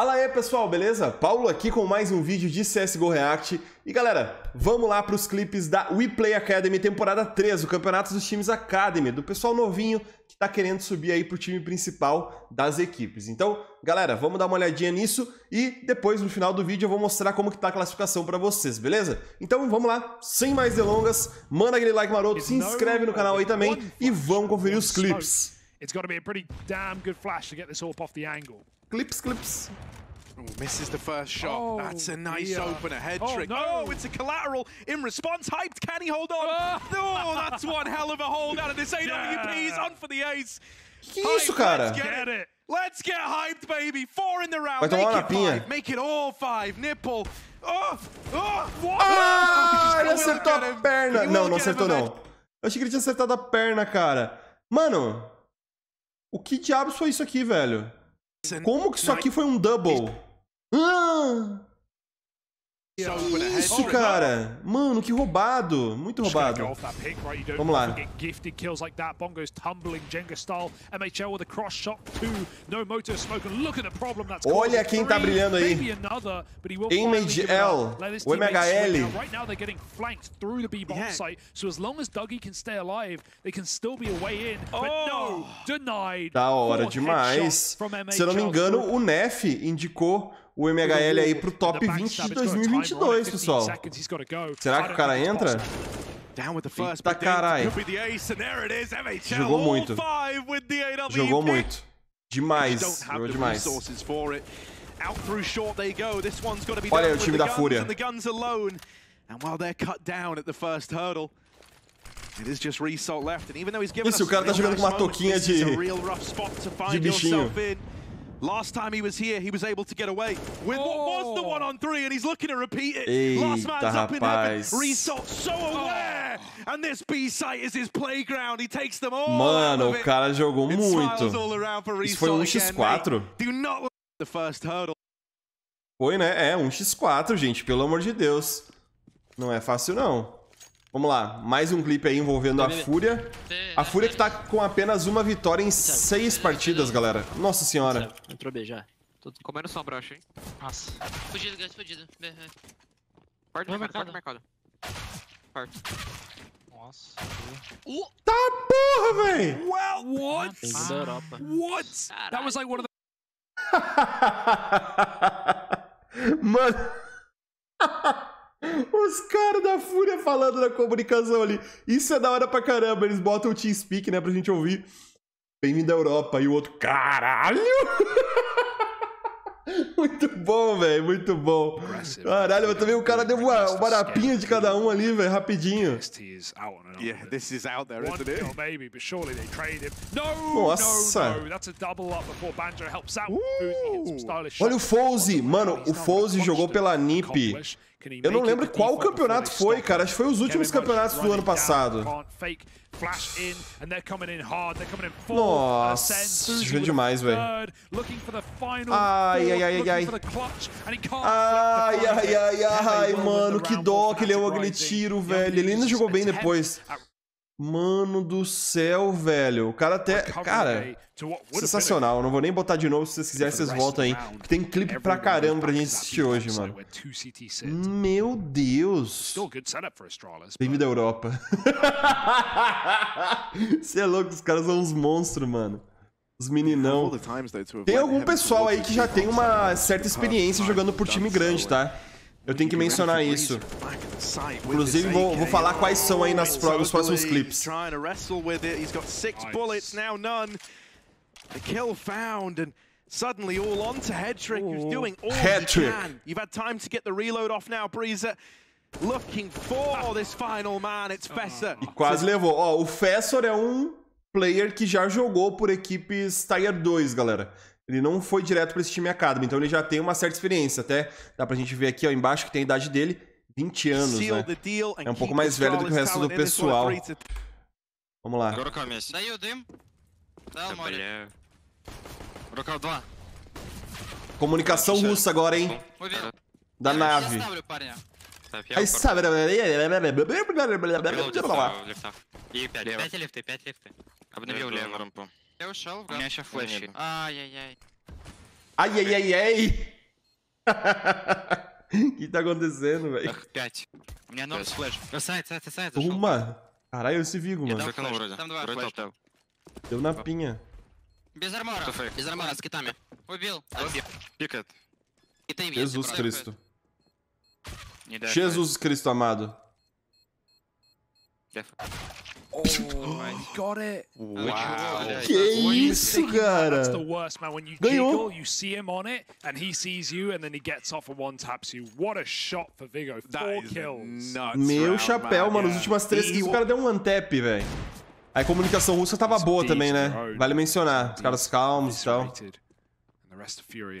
Fala aí pessoal, beleza? Paulo aqui com mais um vídeo de CSGO React. E galera, vamos lá para os clipes da WePlay Academy, temporada 3, o campeonato dos times Academy, do pessoal novinho que está querendo subir aí para o time principal das equipes. Então, galera, vamos dar uma olhadinha nisso e depois no final do vídeo eu vou mostrar como que tá a classificação para vocês, beleza? Então vamos lá, sem mais delongas, manda aquele like maroto, se inscreve no canal aí também e vamos conferir os clipes. It's got to be a pretty damn good flash to get this off the angle. Clips, clips. misses oh, the first shot. Oh, That's a nice yeah. opener. Head oh, trick. No. Oh, it's a collateral in response. Hyped. Can he hold on? Oh, oh that's one hell of a hold out of this AWP. Yeah. He's on for the ace. Que isso, cara? Let's get it. Let's get hyped, baby. Four in the round. Vai Make tomar it Make it all five. Nipple. Oh, oh, what? Ah, oh, ele acertou a perna. Não, não acertou não. Eu achei que ele tinha acertado a perna, cara. Mano, o que diabos foi isso aqui, velho? Como que isso é aqui foi um double? Ah! Isso, cara! Mano, que roubado! Muito roubado. Vamos lá. Olha quem tá brilhando aí. MHL, o MHL. Oh. Da hora demais. Se eu não me engano, o Nef indicou o MHL aí pro top 20 de 2022, pessoal. Será que o cara entra? Eita caralho. Jogou muito. Jogou muito. Demais. Jogou demais. Olha aí o time da Fúria. Isso, o cara tá jogando com uma toquinha de, de bichinho. Last time he was here, he was able to get away with oh. what was the oh. one on three, and he's looking to repeat it. Eita, Last man's rapaz. up in heaven. Resort so ah. aware, oh. and this B site is his playground. He takes them all. Mano, o cara jogou it muito. Isso foi um x4. Do not the first hurdle. Foi, né? É um x4, gente. Pelo amor de Deus, não é fácil não. Vamos lá, mais um clipe aí envolvendo a Fúria. A Fúria que tá com apenas uma vitória em então, seis partidas, galera. Nossa senhora. Então, entrou B já. Tô comendo só brocha, hein? Nossa. Fugido, gás fugido. B, B. É. Quarto mercado, quarto mercado. Quarto. Nossa. Uh! Tá porra, véi! Well, what? What? That was like one of the... Mano... Os caras da Fúria falando na comunicação ali. Isso é da hora pra caramba. Eles botam o TeamSpeak, né, pra gente ouvir. Bem-vindo à Europa. E o outro, caralho! muito bom, velho, muito bom. Caralho, mas também o cara deu uma, uma de cada um ali, velho, rapidinho. this is out there, but surely they trade him. No, Nossa. no, no. That's a double up before Banjo helps out. Uh, olha o Fouse, mano, o Fouse jogou pela NiP. Eu não lembro qual campeonato foi, cara. Acho que foi os últimos campeonatos do ano passado. Nossa, isso demais, velho. Ai, ai, ai, ai, ai. Ai, ai, ai, ai, mano. Que dó que ele é o Agletiro, velho. Ele ainda jogou bem depois. Mano do céu, velho. O cara até. Cara, sensacional. não vou nem botar de novo. Se vocês quiserem, vocês voltam aí. Que tem clipe pra caramba pra gente assistir hoje, mano. Meu Deus. Bem-vindo à Europa. Você é louco, os caras são uns monstros, mano. Os meninão. Tem algum pessoal aí que já tem uma certa experiência jogando por time grande, tá? Eu tenho que mencionar isso. Inclusive, vou, vou falar quais são aí nas pro, nos próximos clipes. suddenly all on to Hedrick, who's doing all he can. You've had time to get the reload off now, Breezer. Looking for ah. this final man, it's ah. Fessor. E quase levou. Ó, o Fessor é um player que já jogou por equipes Tier 2, galera. Ele não foi direto para esse time academy, então ele já tem uma certa experiência. Até dá pra gente ver aqui ó, embaixo que tem a idade dele, 20 anos, né? É um pouco mais velho do que o resto do pessoal. Vamos lá. Comunicação russa agora, hein? Da nave. Aí sabe, né? Aí sabe... И 5 лифты, 5 лифты. Обновил левую рампу. Eu shall go. flash. Ai, ai, ai. Ai, ai, ai, ai. O que tá acontecendo, velho? R5. У меня Sai, sai, sai, sai, Uma. Caralho, eu se vigo, mano. Eu Deu na pinha. Без армора. Без армора, с китами. Убил. Пикает. Jesus Cristo. Jesus Cristo amado. Oh, got it. Wow. Que isso, cara. Ganhou. kills. Meu chapéu, mano, Os últimas três kills o cara deu um antep, velho. A comunicação russa tava boa também, né? Vale mencionar. Os caras calmos e tal. Fury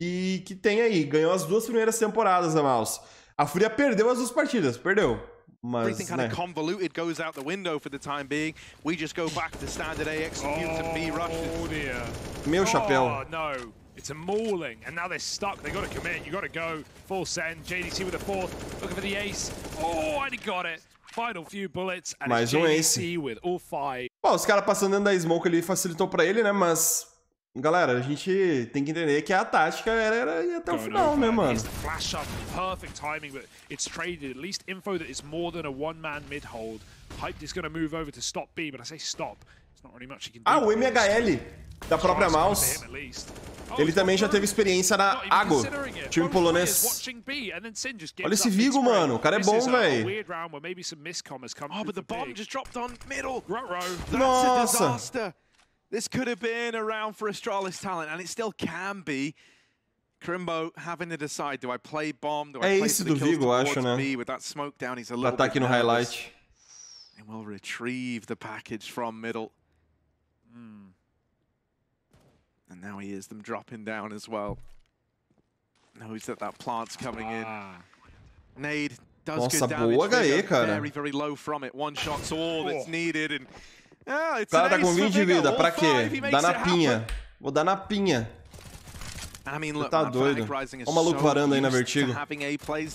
e que tem aí. Ganhou as duas primeiras temporadas a né, Mouse. A Fúria perdeu as duas partidas, perdeu. Mas, Everything kind of né? convoluted goes out the window for the time being. We just go back to standard A oh, and B Oh dear. Meu oh, chapéu. Oh no. It's a mauling, and now they're stuck. They got to commit. You got to go. Full send. JDC with a fourth, looking for the ace. Oh, and he got it. Final few bullets. And Mais um JDC ace. With all five. Bom, os caras passando dentro da smoke ali facilitou para ele, né? Mas Galera, a gente tem que entender que a tática era, era ir até o final, né, mano? Flash up, perfect timing, but it's traded. At least info that it's more than a one-man mid-hold. Hyped is move over to stop B, but I say stop. It's not really much can ah, do. Ah, o MHL da própria Mouse. Oh, ele também já teve experiência na Ago, time polonês. Olha esse Vigo, mano. O cara é bom, velho. Oh, Nossa! This could have been around for Astralis talent, and it still can be. Crimbo having to decide, do I play bomb, do I é place the do Vigo, acho, né? B with that smoke down, he's a little Ataque no highlight. And we will retrieve the package from middle. Mm. And now he hears them dropping down as well. Knows that that plant's coming ah. in. Nade does Nossa, good damage. Boa cara. Very, very low from it. One shot's all that's oh. needed. And Ah, o cara tá com 20 de vida, pra quê? Dá na pinha. Vou dar na pinha. Você tá doido. Olha o maluco varando aí na Vertigo. oh.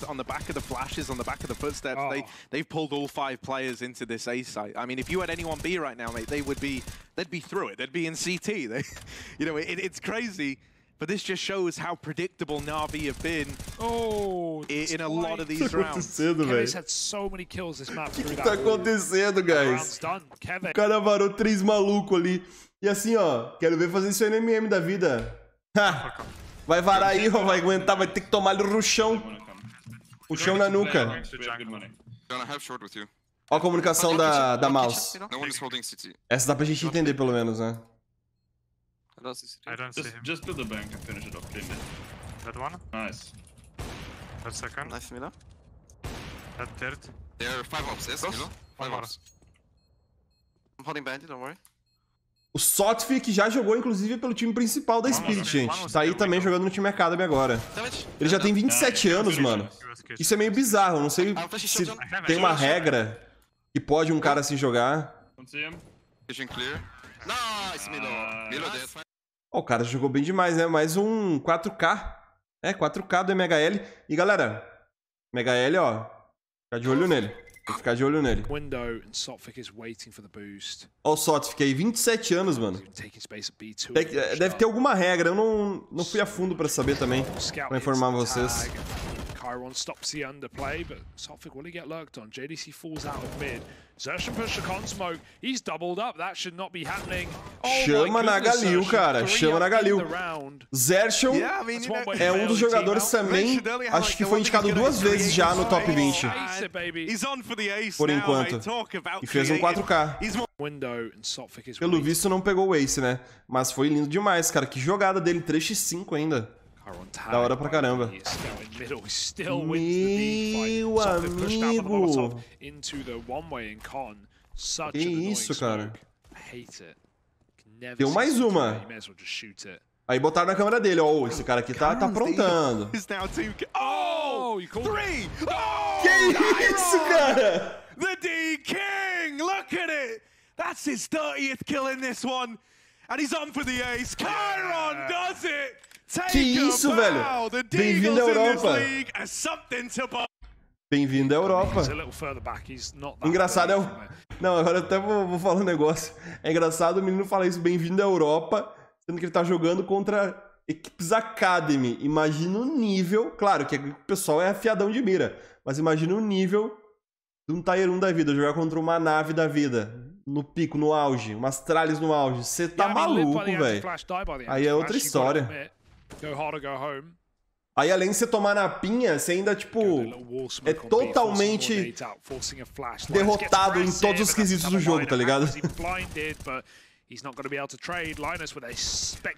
they'd be through it. They'd be in CT. They, you know, it, it's crazy. But this just shows how predictable Na'Vi have been oh, in a lot of these rounds. Kevin's had so many kills this map through que tá acontecendo, guys? O cara varou três malucos ali. E assim, ó, quero ver fazer isso aí no MM da vida. Ha! Vai varar aí, ó, vai aguentar, vai ter que tomar ele no chão. O chão na nuca. Ó a comunicação é da, da é mouse. Essa dá pra gente entender, pelo menos, né? É I don't see I don't see Just, him. just to the bank and finish it off, clean That one? Nice. That second. Nice Milo. That third. There are five ops, yes, Milo? Five more. ops. I'm holding bandit, don't worry. O Sotfi, que já jogou, inclusive, pelo time principal da Spirit, gente. Tá aí também jogando no time Academy agora. Ele já tem 27 ah, é. anos, mano. Isso é meio bizarro. Não sei ah, se tem uma regra que pode um cara assim jogar. Pushing clear. Nice, Milo. Milo Oh, o cara jogou bem demais, né? Mais um 4K. É, 4K do MHL. E galera, MHL, ó. Ficar de olho nele. Tem que ficar de olho nele. Ó, o Sotfic aí, 27 anos, mano. Deve ter alguma regra, eu não, não fui a fundo pra saber também. Pra informar vocês. Chiron stops the underplay, but Sophic, will he get lurked on? JDC falls out of mid. Zershin push the con smoke. He's doubled up. That should not be happening. Oh Chama na Galil, cara. Chama na Galil. Zershin é um dos jogadores também, acho que foi indicado duas vezes já no top 20. Por enquanto. E fez um 4K. Pelo visto não pegou o Ace, né? Mas foi lindo demais, cara. Que jogada dele, 3x5 ainda. Da hora pra caramba. Meu amigo! Que isso, cara? Deu mais uma. Aí botaram na câmera dele, ó. Oh, esse cara aqui tá, tá aprontando. Oh! Oh, oh, que isso, cara? The D King! Look at it! That's his 30th kill in this one. And he's on for the ace. Chiron does it! Que isso, velho? Bem-vindo à Europa. Bem-vindo à Europa. Engraçado é o. Não, agora até vou, vou falar um negócio. É engraçado o menino falar isso, bem-vindo à Europa, sendo que ele tá jogando contra equipes Academy. Imagina o nível. Claro que o pessoal é afiadão de mira, mas imagina o nível de um Tier 1 da vida, jogar contra uma nave da vida no pico, no auge, umas tralhas no auge. Você tá maluco, velho. Aí é outra história. Go hard or go home. Aí, além de você tomar na pinha, você ainda, tipo, é totalmente derrotado em todos os quesitos do jogo, tá ligado?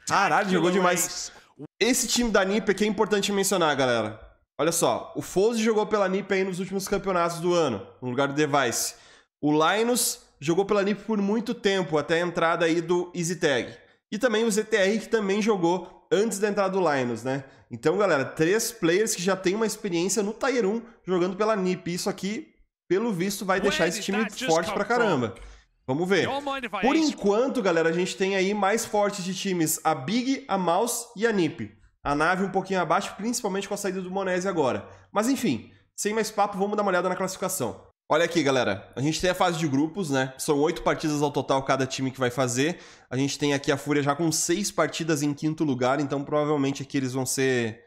Caralho, jogou demais. Esse time da NiP aqui é importante mencionar, galera. Olha só, o Fouse jogou pela NiP aí nos últimos campeonatos do ano, no lugar do Device. O Linus jogou pela NiP por muito tempo, até a entrada aí do EasyTag. E também o ZTR, que também jogou antes da entrada do Linus, né? Então, galera, três players que já têm uma experiência no Tier 1 jogando pela NiP. Isso aqui, pelo visto, vai deixar esse time forte pra caramba. Vamos ver. Por enquanto, galera, a gente tem aí mais fortes de times a Big, a Mouse e a NiP. A nave um pouquinho abaixo, principalmente com a saída do Monese agora. Mas enfim, sem mais papo, vamos dar uma olhada na classificação. Olha aqui, galera. A gente tem a fase de grupos, né? São oito partidas ao total cada time que vai fazer. A gente tem aqui a Fúria já com seis partidas em quinto lugar, então provavelmente aqui eles vão ser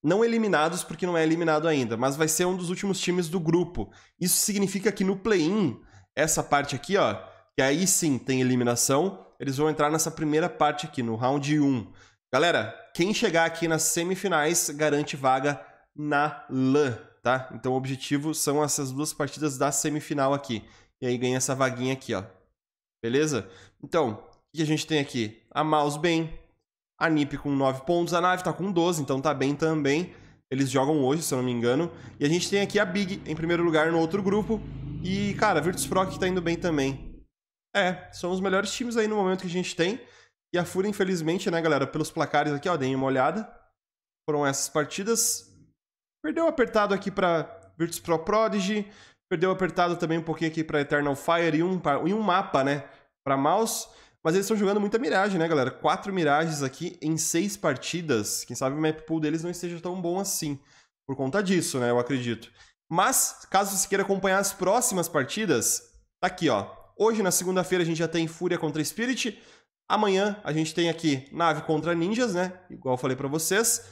não eliminados, porque não é eliminado ainda, mas vai ser um dos últimos times do grupo. Isso significa que no play-in, essa parte aqui, ó, que aí sim tem eliminação, eles vão entrar nessa primeira parte aqui, no round 1. Galera, quem chegar aqui nas semifinais garante vaga na LAN tá? Então o objetivo são essas duas partidas da semifinal aqui. E aí ganha essa vaguinha aqui, ó. Beleza? Então, o que a gente tem aqui? A Mouse bem, a NiP com 9 pontos, a Nave tá com 12, então tá bem também. Eles jogam hoje, se eu não me engano. E a gente tem aqui a Big em primeiro lugar no outro grupo. E, cara, a Pro que tá indo bem também. É, são os melhores times aí no momento que a gente tem. E a FURIA, infelizmente, né, galera, pelos placares aqui, ó, deem uma olhada. Foram essas partidas. Perdeu apertado aqui para Virtus Pro Prodigy. Perdeu apertado também um pouquinho aqui para Eternal Fire e um, e um mapa, né? Para mouse. Mas eles estão jogando muita miragem, né, galera? Quatro miragens aqui em seis partidas. Quem sabe o map pool deles não esteja tão bom assim. Por conta disso, né? Eu acredito. Mas, caso você queira acompanhar as próximas partidas, tá aqui, ó. Hoje, na segunda-feira, a gente já tem Fúria contra Spirit. Amanhã, a gente tem aqui Nave contra Ninjas, né? Igual eu falei para vocês.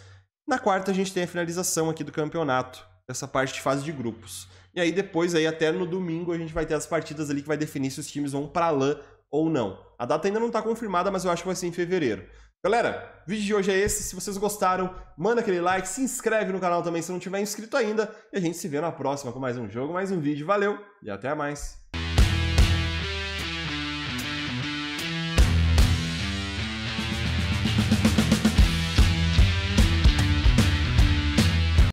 Na quarta a gente tem a finalização aqui do campeonato, essa parte de fase de grupos. E aí depois aí até no domingo a gente vai ter as partidas ali que vai definir se os times vão para LAN ou não. A data ainda não está confirmada, mas eu acho que vai ser em fevereiro. Galera, o vídeo de hoje é esse. Se vocês gostaram, manda aquele like, se inscreve no canal também se não tiver inscrito ainda. E a gente se vê na próxima com mais um jogo, mais um vídeo. Valeu e até mais.